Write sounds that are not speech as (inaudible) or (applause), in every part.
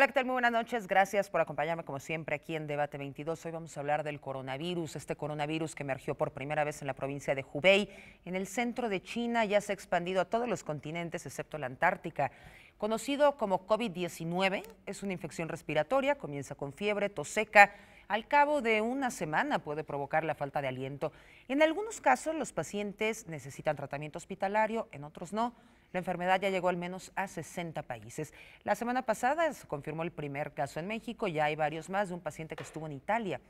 Hola, ¿qué tal? Muy buenas noches. Gracias por acompañarme como siempre aquí en Debate 22. Hoy vamos a hablar del coronavirus, este coronavirus que emergió por primera vez en la provincia de Hubei, en el centro de China, ya se ha expandido a todos los continentes excepto la Antártica. Conocido como COVID-19, es una infección respiratoria, comienza con fiebre, tos seca, al cabo de una semana puede provocar la falta de aliento. En algunos casos los pacientes necesitan tratamiento hospitalario, en otros no. La enfermedad ya llegó al menos a 60 países. La semana pasada se confirmó el primer caso en México, ya hay varios más de un paciente que estuvo en Italia.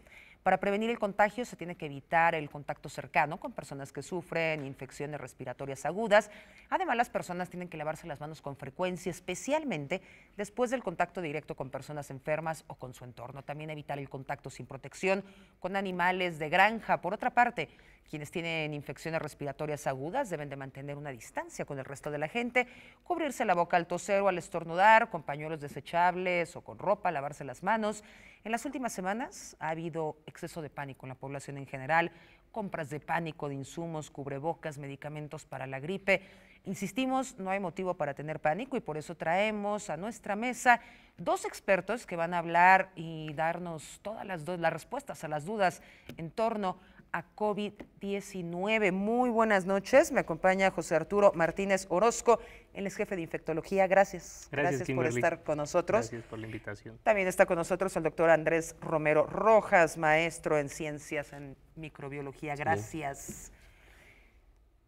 Para prevenir el contagio se tiene que evitar el contacto cercano con personas que sufren infecciones respiratorias agudas. Además, las personas tienen que lavarse las manos con frecuencia, especialmente después del contacto directo con personas enfermas o con su entorno. También evitar el contacto sin protección con animales de granja. Por otra parte, quienes tienen infecciones respiratorias agudas deben de mantener una distancia con el resto de la gente, cubrirse la boca al toser o al estornudar, con pañuelos desechables o con ropa, lavarse las manos. En las últimas semanas ha habido exceso de pánico en la población en general, compras de pánico de insumos, cubrebocas, medicamentos para la gripe. Insistimos, no hay motivo para tener pánico y por eso traemos a nuestra mesa dos expertos que van a hablar y darnos todas las, las respuestas a las dudas en torno a COVID-19. Muy buenas noches. Me acompaña José Arturo Martínez Orozco, él es jefe de infectología. Gracias. Gracias, por estar con nosotros. Gracias por la invitación. También está con nosotros el doctor Andrés Romero Rojas, maestro en ciencias en microbiología. Gracias.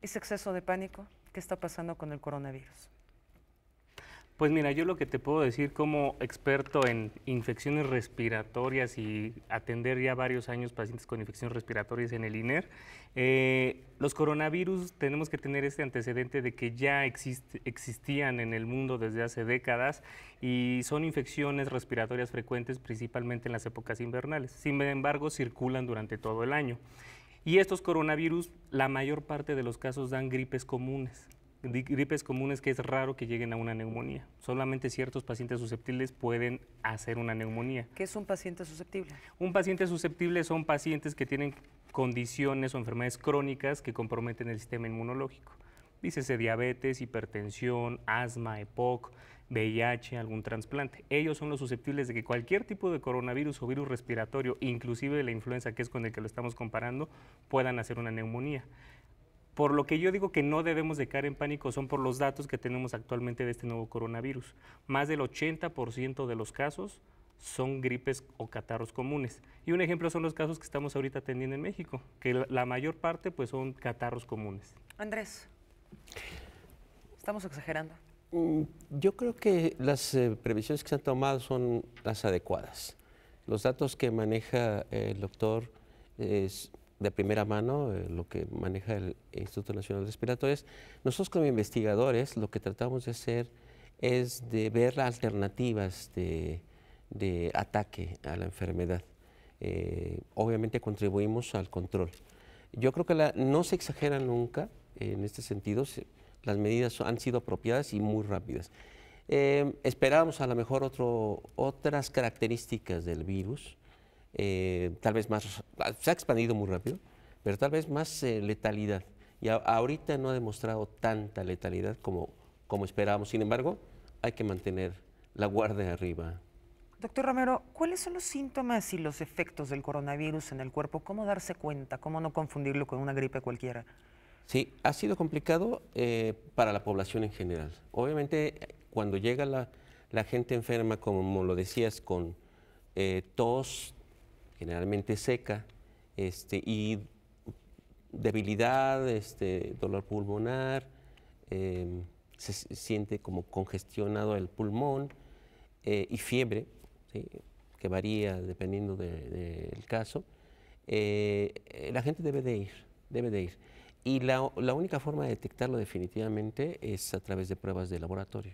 ¿Es exceso de pánico? ¿Qué está pasando con el coronavirus? Pues mira, yo lo que te puedo decir como experto en infecciones respiratorias y atender ya varios años pacientes con infecciones respiratorias en el INER, eh, los coronavirus tenemos que tener este antecedente de que ya existían en el mundo desde hace décadas y son infecciones respiratorias frecuentes principalmente en las épocas invernales. Sin embargo, circulan durante todo el año. Y estos coronavirus, la mayor parte de los casos dan gripes comunes gripes comunes que es raro que lleguen a una neumonía. Solamente ciertos pacientes susceptibles pueden hacer una neumonía. ¿Qué es un paciente susceptible? Un paciente susceptible son pacientes que tienen condiciones o enfermedades crónicas que comprometen el sistema inmunológico. Dícese diabetes, hipertensión, asma, EPOC, VIH, algún trasplante. Ellos son los susceptibles de que cualquier tipo de coronavirus o virus respiratorio, inclusive la influenza que es con el que lo estamos comparando, puedan hacer una neumonía. Por lo que yo digo que no debemos de caer en pánico son por los datos que tenemos actualmente de este nuevo coronavirus. Más del 80% de los casos son gripes o catarros comunes. Y un ejemplo son los casos que estamos ahorita atendiendo en México, que la mayor parte pues son catarros comunes. Andrés, ¿estamos exagerando? Mm, yo creo que las eh, previsiones que se han tomado son las adecuadas. Los datos que maneja eh, el doctor es de primera mano eh, lo que maneja el Instituto Nacional de es, nosotros como investigadores lo que tratamos de hacer es de ver las alternativas de, ataque a la enfermedad. Eh, obviamente contribuimos al control. Yo creo que no se exagera nunca en este sentido, las medidas han sido apropiadas y muy rápidas. Eh, esperábamos a lo mejor otro, otras características del virus, eh, tal vez más, se ha expandido muy rápido, pero tal vez más eh, letalidad. Y ahorita no ha demostrado tanta letalidad como, como esperábamos. Sin embargo, hay que mantener la guardia arriba. Doctor Romero, ¿cuáles son los síntomas y los efectos del coronavirus en el cuerpo? ¿Cómo darse cuenta? ¿Cómo no confundirlo con una gripe cualquiera? Sí, ha sido complicado eh, para la población en general. Obviamente, cuando llega la, gente enferma, como lo decías, con tos, generalmente seca, este, y debilidad, este, dolor pulmonar, em, se siente como congestionado el pulmón eh, y fiebre, que varía dependiendo del caso, eh, la gente debe de ir, debe de ir. Y la, la, única forma de detectarlo definitivamente es a través de pruebas de laboratorio,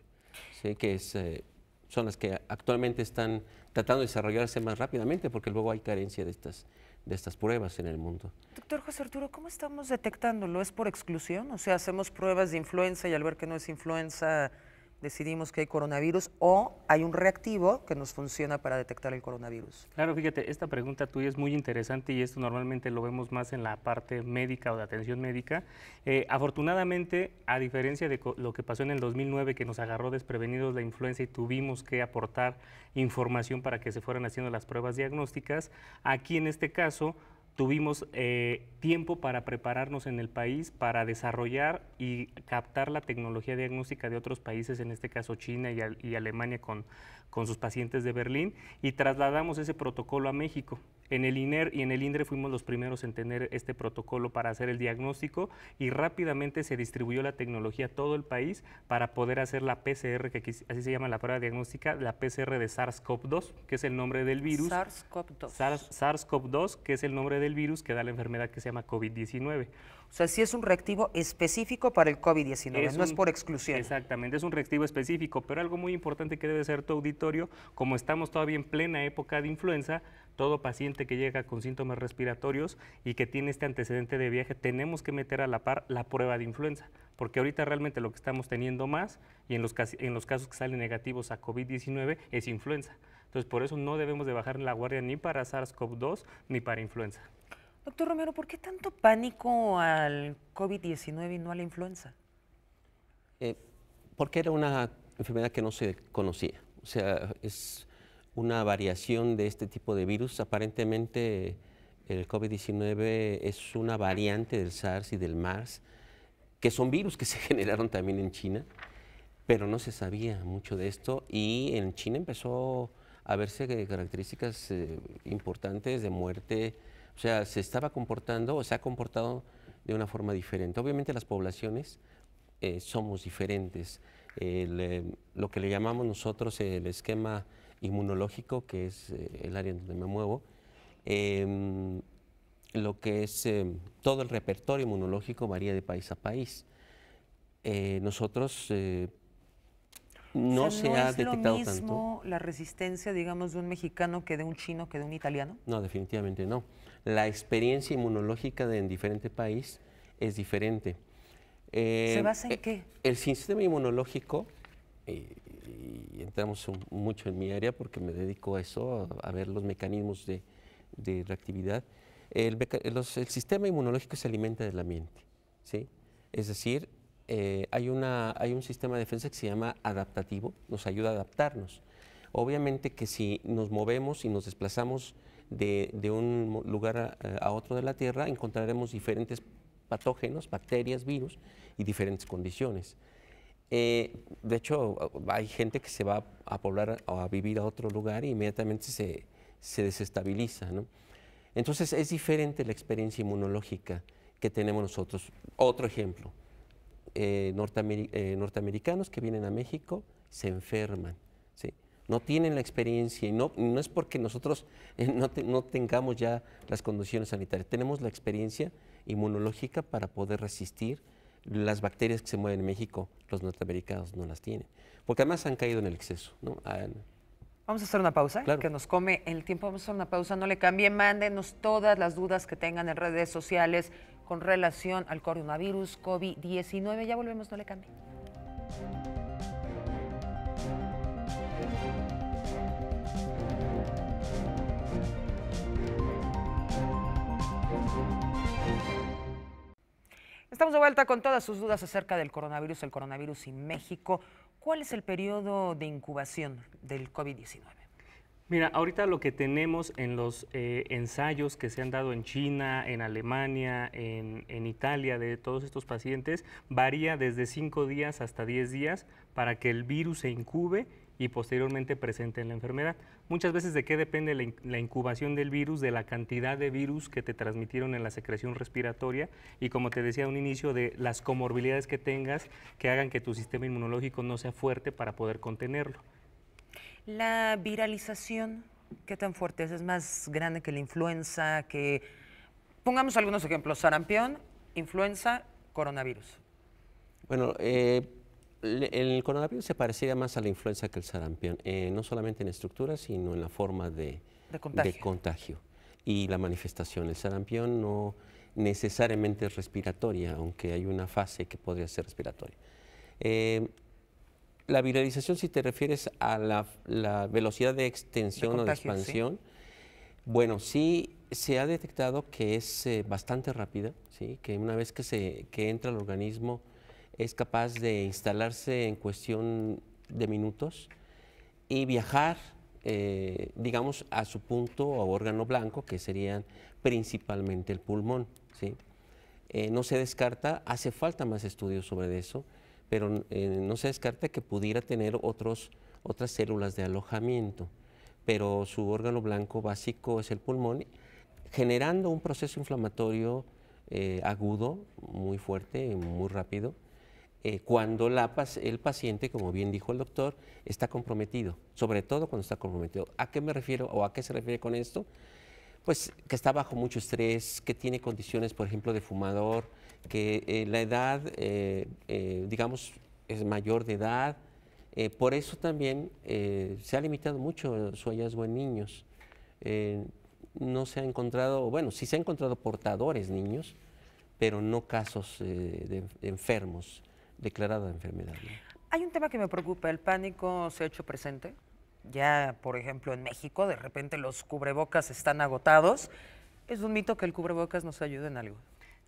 ¿sí? que es eh, son las que actualmente están tratando de desarrollarse más rápidamente porque luego hay carencia de estas, de estas pruebas en el mundo. Doctor José Arturo, ¿cómo estamos detectándolo? ¿Es por exclusión? O sea, hacemos pruebas de influenza y al ver que no es influenza decidimos que hay coronavirus o hay un reactivo que nos funciona para detectar el coronavirus. Claro, fíjate, esta pregunta tuya es muy interesante y esto normalmente lo vemos más en la parte médica o de atención médica. Eh, afortunadamente, a diferencia de lo que pasó en el 2009, que nos agarró desprevenidos la influenza y tuvimos que aportar información para que se fueran haciendo las pruebas diagnósticas, aquí en este caso tuvimos eh, tiempo para prepararnos en el país, para desarrollar y captar la tecnología diagnóstica de otros países, en este caso China y, y Alemania con, con sus pacientes de Berlín y trasladamos ese protocolo a México. En el INER y en el INDRE fuimos los primeros en tener este protocolo para hacer el diagnóstico y rápidamente se distribuyó la tecnología a todo el país para poder hacer la PCR, que así se llama la prueba diagnóstica, la PCR de SARS-CoV-2, que es el nombre del virus. SARS-CoV-2. SARS-CoV-2, que es el nombre del virus que da la enfermedad que se llama COVID-19. O sea, sí es un reactivo específico para el COVID-19, no es por exclusión. Exactamente, es un reactivo específico, pero algo muy importante que debe ser tu auditorio, como estamos todavía en plena época de influenza, todo paciente que llega con síntomas respiratorios y que tiene este antecedente de viaje, tenemos que meter a la par la prueba de influenza, porque ahorita realmente lo que estamos teniendo más y en los, en los casos que salen negativos a COVID-19 es influenza. Entonces, por eso no debemos de bajar la guardia ni para SARS-CoV-2 ni para influenza. Doctor Romero, ¿por qué tanto pánico al COVID-19 y no a la influenza? Eh, porque era una enfermedad que no se conocía. O sea, es una variación de este tipo de virus. Aparentemente el COVID-19 es una variante del SARS y del MARS, que son virus que (laughs) se generaron también en China, pero no se sabía mucho de esto y en China empezó a verse características eh, importantes de muerte o sea, se estaba comportando o se ha comportado de una forma diferente. Obviamente las poblaciones eh, somos diferentes. Eh, lo que le llamamos nosotros el esquema inmunológico, que es eh, el área en donde me muevo, em, lo que es em, todo el repertorio inmunológico varía de país a país. nosotros no se ha es lo mismo tanto. la resistencia, digamos, de un mexicano que de un chino, que de un italiano? No, definitivamente no la experiencia inmunológica de, en diferente país es diferente. Eh, ¿Se basa en eh, qué? El sistema inmunológico, y, entramos mucho en mi área porque me dedico a eso, a, ver los mecanismos de, de reactividad, el, sistema inmunológico se alimenta del ambiente, ¿sí? Es decir, eh, hay, una, hay un sistema de defensa que se llama adaptativo, nos ayuda a adaptarnos. Obviamente que si nos movemos y nos desplazamos de, un lugar eh, a, otro de la Tierra, encontraremos diferentes patógenos, bacterias, virus y diferentes condiciones. Eh, de hecho, hay gente que se va a poblar o a vivir a otro lugar e inmediatamente se, desestabiliza. Entonces es diferente la experiencia inmunológica que tenemos nosotros. Otro ejemplo, eh, norteamericanos que vienen a México se enferman. ¿sí? no tienen la experiencia y no, no es porque nosotros (laughs) no, tengamos ya las condiciones sanitarias, tenemos la experiencia inmunológica para poder resistir las bacterias que se mueven en México, los norteamericanos no las tienen, porque además han caído en el exceso. Vamos a hacer una pausa, que nos come el tiempo. Vamos a hacer una pausa, no le cambie, mándenos todas las dudas que tengan en redes sociales con relación al coronavirus COVID-19. Ya volvemos, no le cambie. Estamos de vuelta con todas sus dudas acerca del coronavirus, el coronavirus en México. ¿Cuál es el periodo de incubación del COVID-19? Mira, ahorita lo que tenemos en los eh, ensayos que se han dado en China, en Alemania, en, en Italia de todos estos pacientes varía desde 5 días hasta 10 días para que el virus se incube y posteriormente en la enfermedad. Muchas veces de qué depende la, incubación del virus, de la cantidad de virus que te transmitieron en la secreción respiratoria y como te decía a un inicio, de las comorbilidades que tengas que hagan que tu sistema inmunológico no sea fuerte para poder contenerlo. La viralización, ¿qué tan fuerte es? ¿Es más grande que la influenza? Que... Pongamos algunos ejemplos, sarampión, influenza, coronavirus. Bueno, eh, el coronavirus se parecía más a la influenza que el sarampión, eh, no solamente en estructura, sino en la forma de, de, contagio. y la manifestación. El sarampión no necesariamente es respiratoria, aunque hay una fase que podría ser respiratoria. Eh, la viralización, si te refieres a la, velocidad de extensión o de expansión, bueno, sí se ha detectado que es eh, bastante rápida, ¿sí? que una vez que, se, que entra el organismo, es capaz de instalarse en cuestión de minutos y viajar, eh, digamos, a su punto o órgano blanco, que serían principalmente el pulmón. ¿sí? Eh, no se descarta, hace falta más estudios sobre eso, pero eh, no se descarta que pudiera tener otros, otras células de alojamiento, pero su órgano blanco básico es el pulmón, generando un proceso inflamatorio agudo, muy fuerte, muy rápido, eh, cuando el paciente, como bien dijo el doctor, está comprometido, sobre todo cuando está comprometido. ¿A qué me refiero o a qué se refiere con esto? Pues que está bajo mucho estrés, que tiene condiciones, por ejemplo, de fumador, que eh, la edad, eh, digamos, es mayor de edad. por eso también se ha limitado mucho su hallazgo en niños. no se ha encontrado, bueno, sí se ha encontrado portadores niños, pero no casos de enfermos declarada enfermedad. Hay un tema que me preocupa, el pánico se ha hecho presente. Ya, por ejemplo, en México, de repente los cubrebocas están agotados. Es un mito que el cubrebocas nos ayude en algo.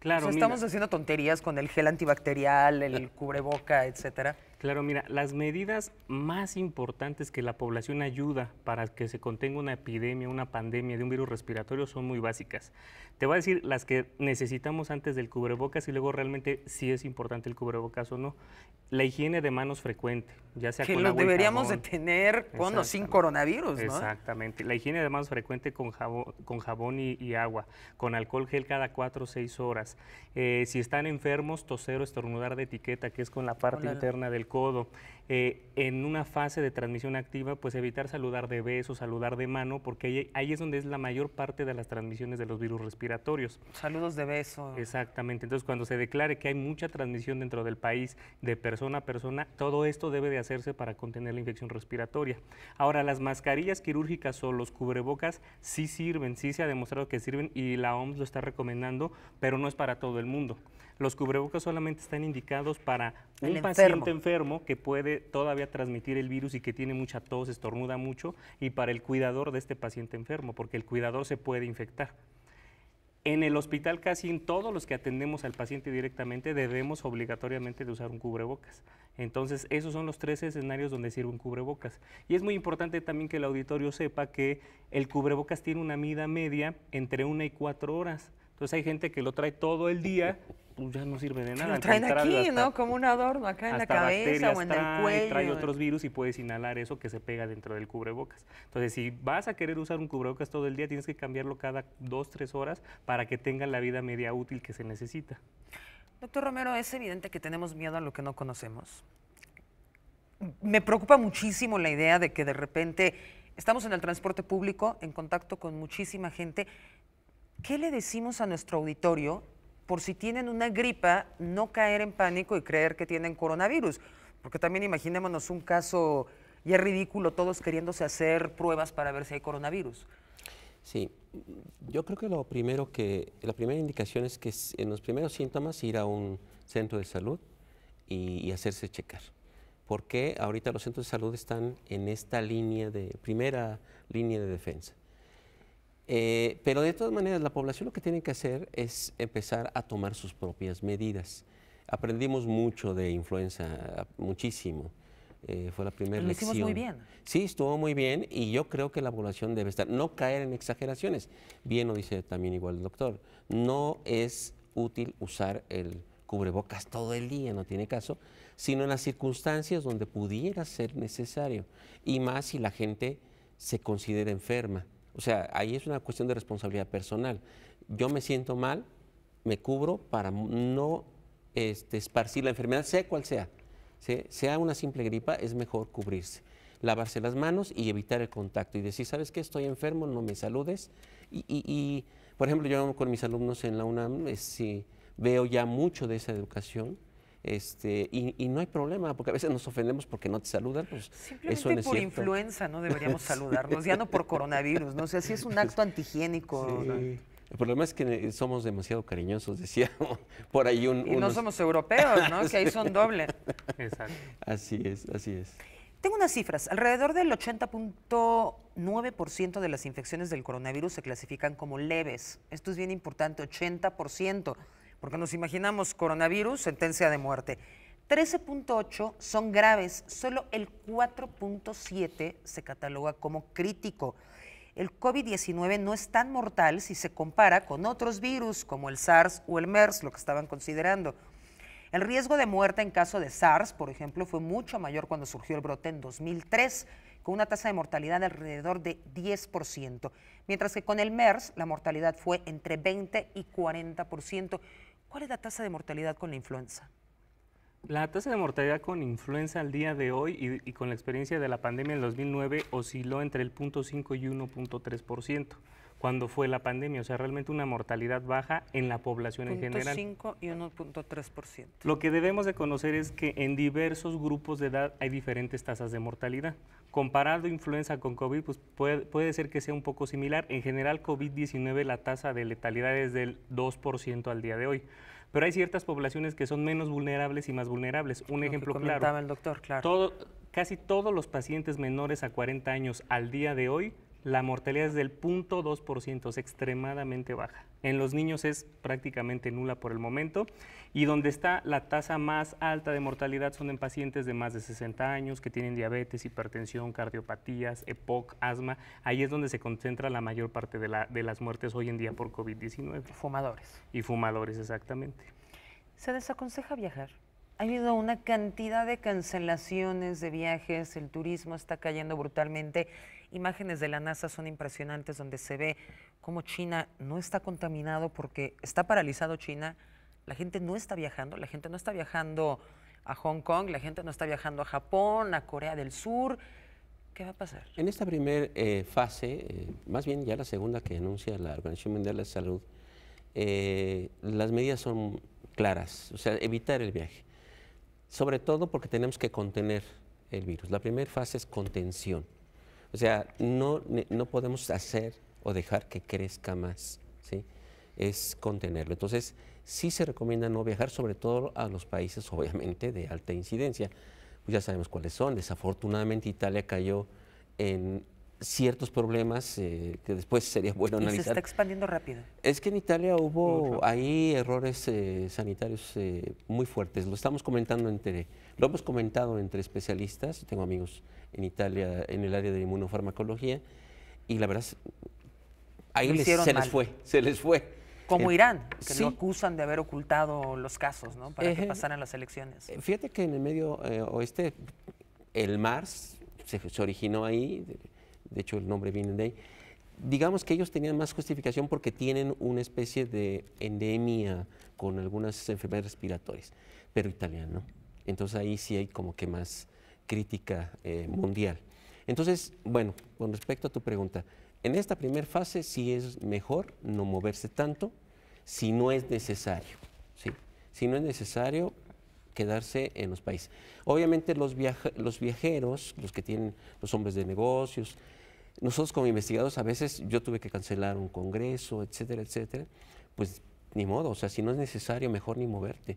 Claro. estamos haciendo tonterías con el gel antibacterial, el cubreboca, etcétera. Claro, mira, las medidas más importantes que la población ayuda para que se contenga una epidemia, una pandemia de un virus respiratorio son muy básicas. Te voy a decir las que necesitamos antes del cubrebocas y luego realmente si es importante el cubrebocas o no. La higiene de manos frecuente, ya sea que con lo deberíamos de tener cuando sin coronavirus, ¿no? Exactamente. La higiene de manos frecuente con jabón, con jabón y, agua, con alcohol gel cada cuatro o seis horas. Eh, si están enfermos, toser o estornudar de etiqueta, que es con la parte interna del currículo Eh, en una fase de transmisión activa, pues evitar saludar de beso, saludar de mano, porque ahí, es donde es la mayor parte de las transmisiones de los virus respiratorios. Saludos de beso. Exactamente. Entonces, cuando se declare que hay mucha transmisión dentro del país de persona a persona, todo esto debe de hacerse para contener la infección respiratoria. Ahora, las mascarillas quirúrgicas o los cubrebocas sí sirven, sí se ha demostrado que sirven y la OMS lo está recomendando, pero no es para todo el mundo. Los cubrebocas solamente están indicados para un paciente enfermo que puede todavía transmitir el virus y que tiene mucha tos, estornuda mucho, y para el cuidador de este paciente enfermo, porque el cuidador se puede infectar. En el hospital casi en todos los que atendemos al paciente directamente debemos obligatoriamente de usar un cubrebocas. Entonces, esos son los tres escenarios donde sirve un cubrebocas. Y es muy importante también que el auditorio sepa que el cubrebocas tiene una mida media entre una y cuatro horas. Entonces hay gente que lo trae todo el día, pues ya no sirve de nada. Lo traen aquí, ¿no? Como un adorno acá en la cabeza o en el cuello. Trae otros virus y puedes inhalar eso que se pega dentro del cubrebocas. Entonces, si vas a querer usar un cubrebocas todo el día, tienes que cambiarlo cada dos, tres horas para que tenga la vida media útil que se necesita. Doctor Romero, es evidente que tenemos miedo a lo que no conocemos. Me preocupa muchísimo la idea de que de repente estamos en el transporte público, en contacto con muchísima gente ¿Qué le decimos a nuestro auditorio por si tienen una gripa, no caer en pánico y creer que tienen coronavirus? Porque también imaginémonos un caso ya ridículo, todos queriéndose hacer pruebas para ver si hay coronavirus. Sí, yo creo que lo primero que, la primera indicación es que en los primeros síntomas ir a un centro de salud y, hacerse checar. Porque ahorita los centros de salud están en esta línea de, primera línea de defensa. Eh, pero de todas maneras, la población lo que tiene que hacer es empezar a tomar sus propias medidas. Aprendimos mucho de influenza, muchísimo. Eh, fue la primera lección. muy bien. Sí, estuvo muy bien y yo creo que la población debe estar, no caer en exageraciones. Bien lo dice también igual el doctor, no es útil usar el cubrebocas todo el día, no tiene caso, sino en las circunstancias donde pudiera ser necesario y más si la gente se considera enferma. O sea, ahí es una cuestión de responsabilidad personal. Yo me siento mal, me cubro para no este, esparcir la enfermedad, sea cual sea. Sea una simple gripa, es mejor cubrirse. Lavarse las manos y evitar el contacto y decir, ¿sabes qué? Estoy enfermo, no me saludes. Y, por ejemplo, yo con mis alumnos en la UNAM, eh, veo ya mucho de esa educación este, y, no hay problema, porque a veces nos ofendemos porque no te saludan. Pues, Simplemente es por influenza, ¿no? Deberíamos (laughs) saludarnos, ya no por coronavirus, ¿no? O sea, es un acto antihigiénico. El problema es que somos demasiado cariñosos, decíamos. (laughs) Por ahí un. Y no somos europeos, ¿no? que ahí son (laughs) doble. Exacto. Así es, así es. Tengo unas cifras. Alrededor del 80.9% de las infecciones del coronavirus se clasifican como leves. Esto es bien importante, 80% porque nos imaginamos coronavirus, sentencia de muerte. 13.8 son graves, solo el 4.7 se cataloga como crítico. El COVID-19 no es tan mortal si se compara con otros virus como el SARS o el MERS, lo que estaban considerando. El riesgo de muerte en caso de SARS, por ejemplo, fue mucho mayor cuando surgió el brote en 2003, con una tasa de mortalidad alrededor de 10%, mientras que con el MERS la mortalidad fue entre 20 y 40%. ¿Cuál es la tasa de mortalidad con la influenza? La tasa de mortalidad con influenza al día de hoy y, con la experiencia de la pandemia en 2009 osciló entre el 0.5 y 1.3% cuando fue la pandemia, o sea, realmente una mortalidad baja en la población en general. 0.5 y 1.3%. Lo que debemos de conocer es que en diversos grupos de edad hay diferentes tasas de mortalidad. Comparado influenza con COVID, pues puede, ser que sea un poco similar. En general, COVID-19 la tasa de letalidad es del 2% al día de hoy pero hay ciertas poblaciones que son menos vulnerables y más vulnerables. Un ejemplo claro. el doctor, claro. Todo, casi todos los pacientes menores a 40 años al día de hoy la mortalidad es del 0.2%, es extremadamente baja. En los niños es prácticamente nula por el momento y donde está la tasa más alta de mortalidad son en pacientes de más de 60 años que tienen diabetes, hipertensión, cardiopatías, EPOC, asma. Ahí es donde se concentra la mayor parte de, de las muertes hoy en día por COVID-19. Fumadores. Y fumadores, exactamente. ¿Se desaconseja viajar? Ha habido una cantidad de cancelaciones de viajes, el turismo está cayendo brutalmente. Imágenes de la NASA son impresionantes donde se ve cómo China no está contaminado porque está paralizado China, la gente no está viajando, la gente no está viajando a Hong Kong, la gente no está viajando a Japón, a Corea del Sur. ¿Qué va a pasar? En esta primera eh, fase, eh, más bien ya la segunda que anuncia la Organización Mundial de la Salud, eh, las medidas son claras, o sea, evitar el viaje. Sobre todo porque tenemos que contener el virus. La primera fase es contención. O sea, no, no podemos hacer o dejar que crezca más, ¿sí? Es contenerlo. Entonces, sí se recomienda no viajar, sobre todo a los países, (laughs) obviamente, de alta incidencia. Pues ya sabemos cuáles son. Desafortunadamente, Italia cayó en ciertos problemas eh, que después sería bueno analizar. Y se está expandiendo rápido. Es que en Italia hubo ahí errores eh, sanitarios eh, muy fuertes. Lo estamos comentando entre, lo hemos comentado entre especialistas. Tengo amigos en Italia en el área de inmunofarmacología y la verdad ahí se les fue, se les fue. Como Irán, que lo acusan de haber ocultado los casos, ¿no? Para que pasaran las elecciones. Fíjate que en el medio oeste el MARS se, se originó ahí de hecho el nombre viene de ahí, digamos que ellos tenían más justificación porque tienen una especie de endemia con algunas enfermedades respiratorias, pero italiano. Entonces ahí sí hay como que más crítica eh, mundial. Entonces, bueno, con respecto a tu pregunta, en esta primera fase sí es mejor no moverse tanto si no es necesario. Si no es necesario, quedarse en los países. Obviamente los viajeros, los que tienen los hombres de negocios, nosotros como investigadores a veces yo tuve que cancelar un congreso, etcétera, etcétera. Pues ni modo, o sea, si no es necesario, mejor ni moverte.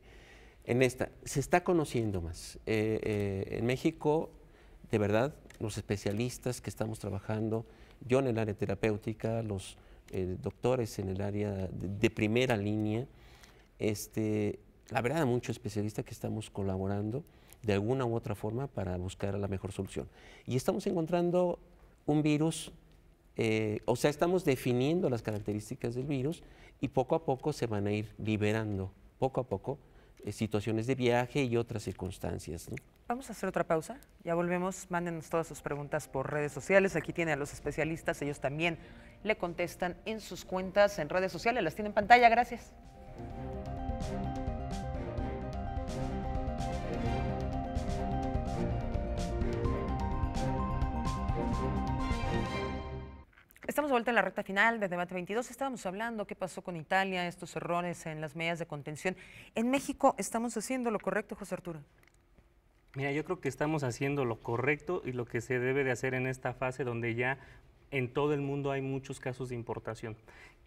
En esta, se está conociendo más. Eh, eh, en México, de verdad, los especialistas que estamos trabajando, yo en el área terapéutica, los eh, doctores en el área de, primera línea, este, la verdad, muchos especialistas que estamos colaborando de alguna u otra forma para buscar la mejor solución. Y estamos encontrando un virus, eh, o sea, estamos definiendo las características del virus y poco a poco se van a ir liberando, poco a poco, eh, situaciones de viaje y otras circunstancias. Vamos a hacer otra pausa, ya volvemos, mándenos todas sus preguntas por redes sociales, aquí tiene a los especialistas, ellos también le contestan en sus cuentas, en redes sociales, las tienen en pantalla, gracias. Estamos de vuelta en la recta final de Debate 22. Estábamos hablando qué pasó con Italia, estos errores en las medidas de contención. ¿En México estamos haciendo lo correcto, José Arturo? Mira, yo creo que estamos haciendo lo correcto y lo que se debe de hacer en esta fase donde ya en todo el mundo hay muchos casos de importación.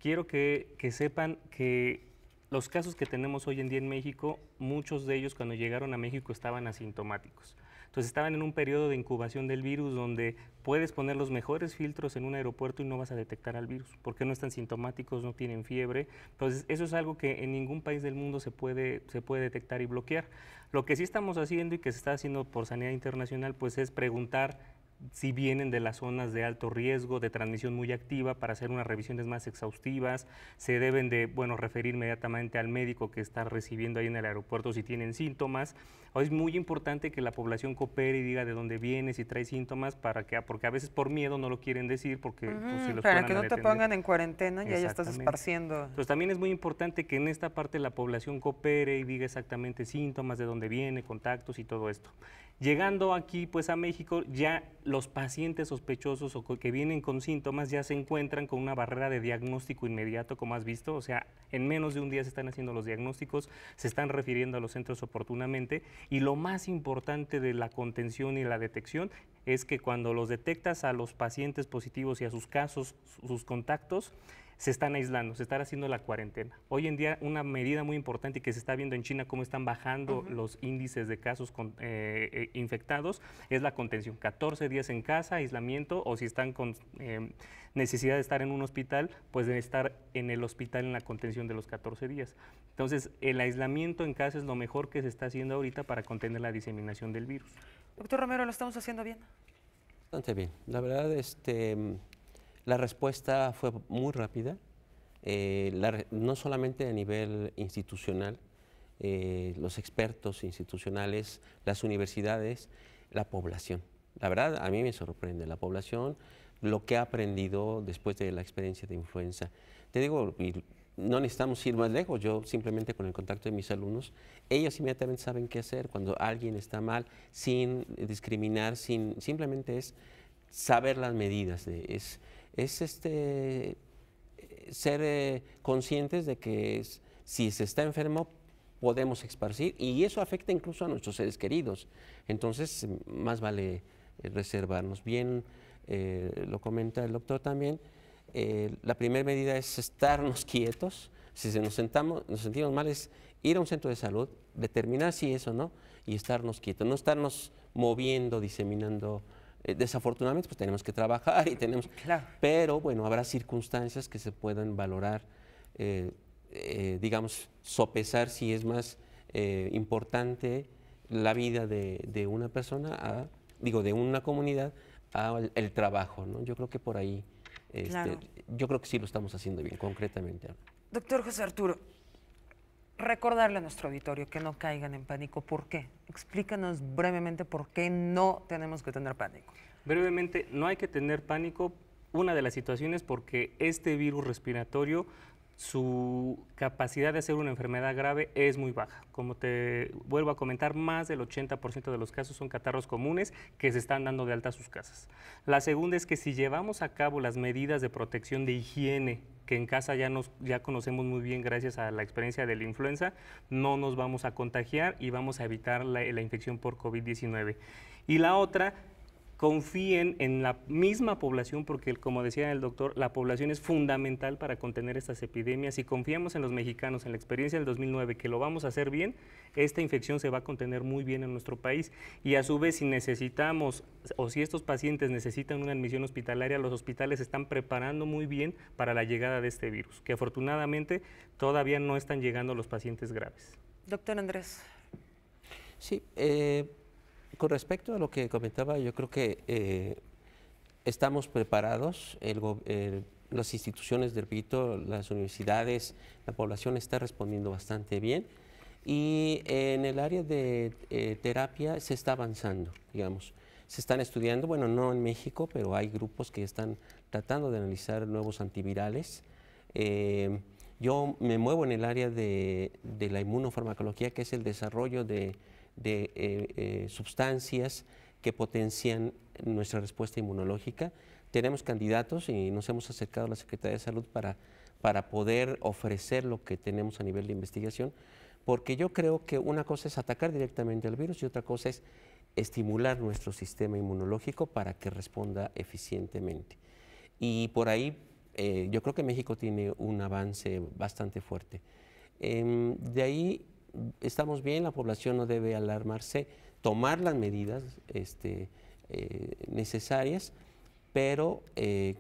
Quiero que, que sepan que los casos que tenemos hoy en día en México, muchos de ellos cuando llegaron a México estaban asintomáticos. Entonces estaban en un periodo de incubación del virus donde puedes poner los mejores filtros en un aeropuerto y no vas a detectar al virus, porque no están sintomáticos, no tienen fiebre. Entonces eso es algo que en ningún país del mundo se puede, se puede detectar y bloquear. Lo que sí estamos haciendo y que se está haciendo por sanidad internacional, pues es preguntar si vienen de las zonas de alto riesgo, de transmisión muy activa, para hacer unas revisiones más exhaustivas. Se deben de, bueno, referir inmediatamente al médico que está recibiendo ahí en el aeropuerto si tienen síntomas. es muy importante que la población coopere y diga de dónde viene, si trae síntomas, para que, porque a veces por miedo no lo quieren decir, porque pues, Para que no te pongan en cuarentena y ya estás esparciendo. Entonces también es muy importante que en esta parte la población coopere y diga exactamente síntomas, de dónde viene, contactos y todo esto. Llegando aquí pues a México, ya los pacientes sospechosos o que vienen con síntomas ya se encuentran con una barrera de diagnóstico inmediato, como has visto, o sea, en menos de un día se están haciendo los diagnósticos, se están refiriendo a los centros oportunamente y lo más importante de la contención y la detección es que cuando los detectas a los pacientes positivos y a sus casos, sus contactos, se están aislando, se están haciendo la cuarentena. Hoy en día una medida muy importante que se está viendo en China, cómo están bajando los índices de casos eh, eh, infectados, es la contención. 14 días en casa, aislamiento, o si están con em, necesidad de estar en un hospital, pues de estar en el hospital en la contención de los 14 días. Entonces, el aislamiento en casa es lo mejor que se está haciendo ahorita para contener la diseminación del virus. Doctor Romero, ¿lo estamos haciendo bien? Bastante bien. La verdad, este la respuesta fue muy rápida, eh, no solamente a nivel institucional, eh, los expertos institucionales, las universidades, la población. La verdad, a mí me sorprende la población, lo que ha aprendido después de la experiencia de influenza. Te digo, no necesitamos ir más lejos, yo simplemente con el contacto de mis alumnos, ellos inmediatamente saben qué hacer cuando alguien está mal, sin discriminar, sin, simplemente es saber las medidas, es es este, eh, ser eh, conscientes de que si se está enfermo podemos esparcir y eso afecta incluso a nuestros seres queridos. Entonces, más vale eh, reservarnos. Bien, lo comenta el doctor también, la primera medida es estarnos (laughs) quietos. Si se nos, sentamos, nos sentimos mal es ir a un centro de salud, determinar si es o no, y estarnos quietos, no estarnos moviendo, diseminando eh, desafortunadamente, pues tenemos que trabajar y tenemos... Pero bueno, habrá circunstancias que se puedan valorar, eh, eh, digamos, sopesar si es más importante la vida de, una persona, a, digo, de una comunidad, al el trabajo, Yo creo que por ahí, este, yo creo que sí lo estamos haciendo bien, concretamente. Doctor José Arturo, recordarle a nuestro auditorio que no caigan en pánico. ¿Por qué? Explícanos brevemente por qué no tenemos que tener pánico. Brevemente, no hay que tener pánico. Una de las situaciones porque este virus respiratorio su capacidad de hacer una enfermedad grave es muy baja. Como te vuelvo a comentar, más del 80% de los casos son catarros comunes que se están dando de alta a sus casas. La segunda es que si llevamos a cabo las medidas de protección de higiene que en casa ya, nos, ya conocemos muy bien gracias a la experiencia de la influenza, no nos vamos a contagiar y vamos a evitar la, la infección por COVID-19. Y la otra confíen en la misma población, porque como decía el doctor, la población es fundamental para contener estas epidemias. Si confiamos en los mexicanos, en la experiencia del 2009, que lo vamos a hacer bien, esta infección se va a contener muy bien en nuestro país. Y a su vez, si necesitamos o si estos pacientes necesitan una admisión hospitalaria, los hospitales están preparando muy bien para la llegada de este virus, que afortunadamente todavía no están llegando los pacientes graves. Doctor Andrés. Sí, eh, con respecto a lo que comentaba, yo creo que eh, estamos preparados, las instituciones del Pito, las universidades, la población está respondiendo bastante bien. Y en el área de eh, terapia se está avanzando, digamos. Se están estudiando, bueno, no en México, pero hay grupos que están tratando de analizar nuevos antivirales. Eh, yo me muevo en el área de, de la inmunofarmacología, que es el desarrollo de de eh, eh, sustancias que potencian nuestra respuesta inmunológica. Tenemos candidatos y nos hemos acercado a la Secretaría de Salud para, para poder ofrecer lo que tenemos a nivel de investigación, porque yo creo que una cosa es atacar directamente al virus y otra cosa es estimular nuestro sistema inmunológico para que responda eficientemente. Y por ahí eh, yo creo que México tiene un avance bastante fuerte. Em, de ahí estamos bien, la población no debe alarmarse, tomar las medidas este, eh, necesarias, pero eh,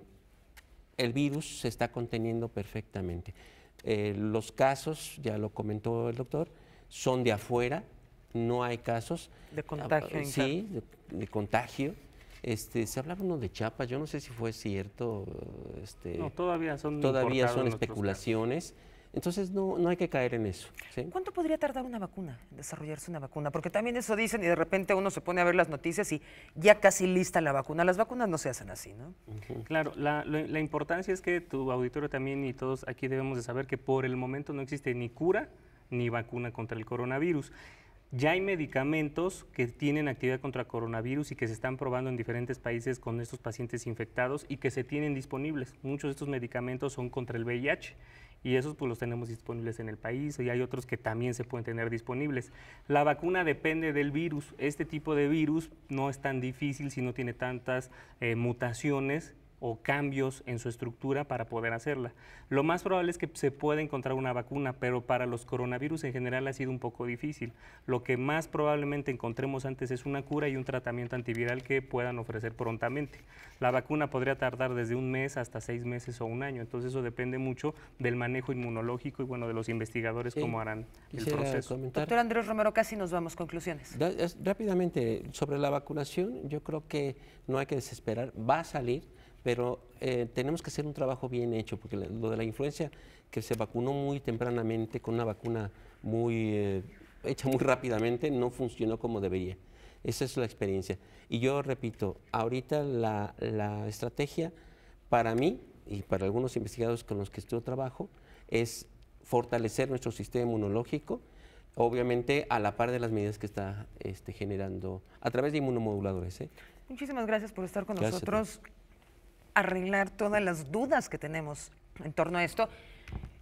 el virus se está conteniendo perfectamente. Eh, los casos, ya lo comentó el doctor, son de afuera, no hay casos. De contagio. Ah, sí, de, contagio. Este, se hablaba uno de chapa? yo no sé si fue cierto. Este, no, todavía son, especulaciones. Entonces no, hay que caer en eso. ¿Cuánto podría tardar una vacuna, en desarrollarse una vacuna? Porque también eso dicen y de repente uno se pone a ver las noticias y ya casi lista la vacuna. Las vacunas no se hacen así, ¿no? Claro, la, importancia es que tu auditorio también y todos aquí debemos de saber que por el momento no existe ni cura ni vacuna contra el coronavirus. Ya hay medicamentos que tienen actividad contra coronavirus y que se están probando en diferentes países con estos pacientes infectados y que se tienen disponibles. Muchos de estos medicamentos son contra el VIH y esos pues los tenemos disponibles en el país y hay otros que también se pueden tener disponibles. La vacuna depende del virus. Este tipo de virus no es tan difícil si no tiene tantas eh, mutaciones o cambios en su estructura para poder hacerla. Lo más probable es que se pueda encontrar una vacuna, pero para los coronavirus en general ha sido un poco difícil. Lo que más probablemente encontremos antes es una cura y un tratamiento antiviral que puedan ofrecer prontamente. La vacuna podría tardar desde un mes hasta seis meses o un año, entonces eso depende mucho del manejo inmunológico y bueno, de los investigadores cómo harán el proceso. Doctor Andrés Romero, casi nos vamos, conclusiones. rápidamente, sobre la vacunación, yo creo que no hay que desesperar, va a salir pero eh, tenemos que hacer un trabajo bien hecho, porque lo de la influencia, que se vacunó muy tempranamente con una vacuna muy eh, hecha muy rápidamente, no funcionó como debería. Esa es la experiencia. Y yo repito, ahorita la, estrategia para mí y para algunos investigadores con los que estoy trabajo es fortalecer nuestro sistema inmunológico, obviamente a la par de las medidas que está este, generando a través de inmunomoduladores. ¿eh? Muchísimas gracias por estar con nosotros arreglar todas las dudas que tenemos en torno a esto.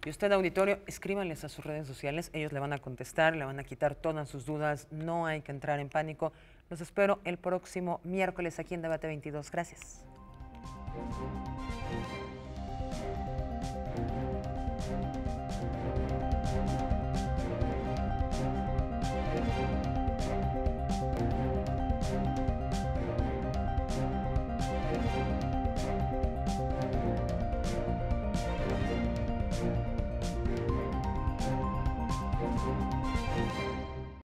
Y usted, auditorio, escríbanles a sus redes sociales, ellos le van a contestar, le van a quitar todas sus dudas, no hay que entrar en pánico. Los espero el próximo miércoles aquí en Debate 22. Gracias.